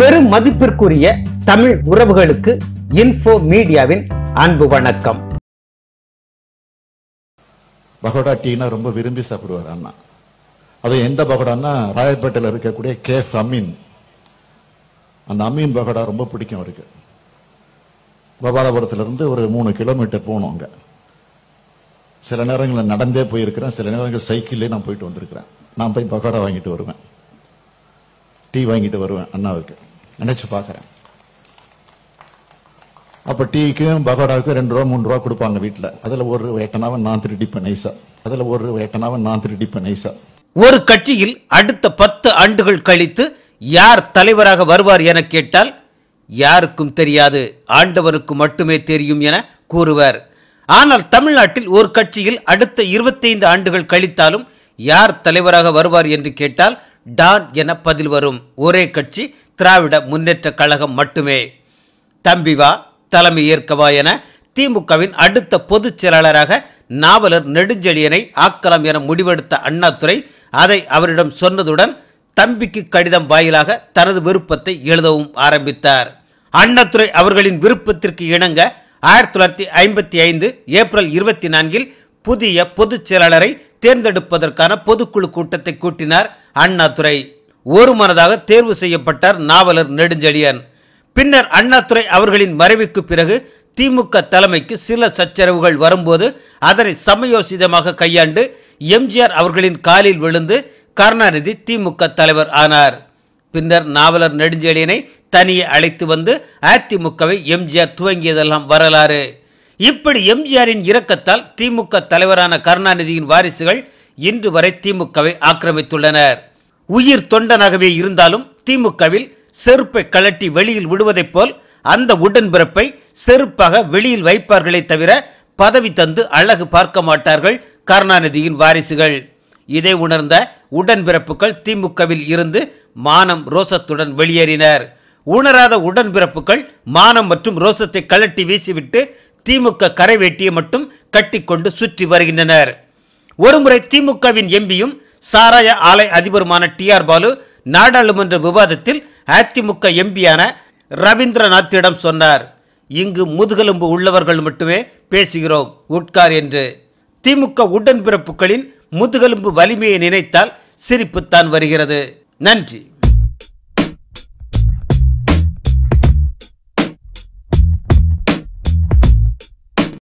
பெரும் மதிப்பிற்குரிய தமிழ் உறவுகளுக்கு இன்ஃபோ மீடியாவின் அன்பு வணக்கம் பகோடா டீனா ரொம்ப விரும்பி சாப்பிடுவார் அண்ணா அது எந்த பகோடான்னா ராயப்பேட்டையில் இருக்கக்கூடிய கேஃப் அமீன் அந்த அமீன் பகோடா ரொம்ப பிடிக்கும் அவருக்கு இருந்து ஒரு மூணு கிலோமீட்டர் போகணும் அங்கே சில நேரங்களில் நடந்தே போயிருக்கிறேன் சில நேரங்கள் சைக்கிள்லேயே நான் போயிட்டு வந்திருக்கிறேன் நான் போய் பகோடா வாங்கிட்டு வருவேன் டீ வாங்கிட்டு வருவேன் அண்ணாவுக்கு நினைச்சு பார்க்குறேன் அப்போ டீக்கும் பகோடாவுக்கும் ரெண்டு ரூபா மூணு ரூபா கொடுப்பாங்க வீட்டில் அதில் ஒரு எட்டனாவை நான் திருடிப்பேன் நைசா அதில் ஒரு எட்டனாவை நான் திருடிப்பேன் நைசா ஒரு கட்சியில் அடுத்த பத்து ஆண்டுகள் கழித்து யார் தலைவராக வருவார் என கேட்டால் யாருக்கும் தெரியாது ஆண்டவருக்கு மட்டுமே தெரியும் என கூறுவர் ஆனால் தமிழ்நாட்டில் ஒரு கட்சியில் அடுத்த இருபத்தைந்து ஆண்டுகள் கழித்தாலும் யார் தலைவராக வருவார் என்று கேட்டால் டான் என பதில் வரும் ஒரே கட்சி திராவிட முன்னேற்ற கழகம் மட்டுமே தம்பி வா தலைமை ஏற்கவா என திமுகவின் அடுத்த பொதுச் செயலாளராக நாவலர் நெடுஞ்செழியனை ஆக்கலாம் என முடிவெடுத்த அண்ணாதுரை அதை அவரிடம் சொன்னதுடன் தம்பிக்கு கடிதம் வாயிலாக தனது விருப்பத்தை எழுதவும் ஆரம்பித்தார் அண்ணாதுரை அவர்களின் விருப்பத்திற்கு இணங்க ஆயிரத்தி தொள்ளாயிரத்தி ஐம்பத்தி ஐந்து ஏப்ரல் இருபத்தி நான்கில் புதிய பொதுச் செயலாளரை தேர்ந்தெடுப்பதற்கான பொதுக்குழு கூட்டத்தை கூட்டினார் அண்ணாதுரை ஒருமனதாக தேர்வு செய்யப்பட்டார் நாவலர் நெடுஞ்செழியன் பின்னர் அண்ணாதுரை அவர்களின் மறைவுக்கு பிறகு திமுக தலைமைக்கு சில சச்சரவுகள் வரும்போது அதனை சமயோசிதமாக கையாண்டு எம்ஜிஆர் அவர்களின் காலில் விழுந்து கருணாநிதி திமுக தலைவர் ஆனார் பின்னர் நாவலர் நெடுஞ்செழியனை தனியே அழைத்து வந்து அதிமுகவை எம்ஜிஆர் துவங்கியதெல்லாம் வரலாறு இப்படி எம்ஜிஆரின் இரக்கத்தால் திமுக தலைவரான கருணாநிதியின் வாரிசுகள் இன்று வரை திமுகவை ஆக்கிரமித்துள்ளனர் உயிர் தொண்டனாகவே இருந்தாலும் திமுகவில் செருப்பை கழட்டி வெளியில் விடுவதைப் போல் அந்த உடன்பிறப்பை செருப்பாக வெளியில் வைப்பார்களே தவிர பதவி தந்து அழகு பார்க்க மாட்டார்கள் கருணாநிதியின் வாரிசுகள் இதை உணர்ந்த உடன்பிறப்புகள் திமுகவில் இருந்து மானம் ரோசத்துடன் வெளியேறினர் உணராத உடன்பிறப்புகள் மானம் மற்றும் ரோசத்தை கலட்டி வீசிவிட்டு திமுக கரை வேட்டியை மட்டும் கட்டிக்கொண்டு சுற்றி வருகின்றனர் ஒருமுறை திமுகவின் எம்பியும் சாராய ஆலை அதிபருமான டி ஆர் பாலு நாடாளுமன்ற விவாதத்தில் அதிமுக எம்பியான ரவீந்திரநாத்திடம் சொன்னார் இங்கு முதுகெலும்பு உள்ளவர்கள் மட்டுமே பேசுகிறோம் உட்கார் என்று திமுக உடன்பிறப்புகளின் முதுகெலும்பு வலிமையை நினைத்தால் சிரிப்புத்தான் வருகிறது நன்றி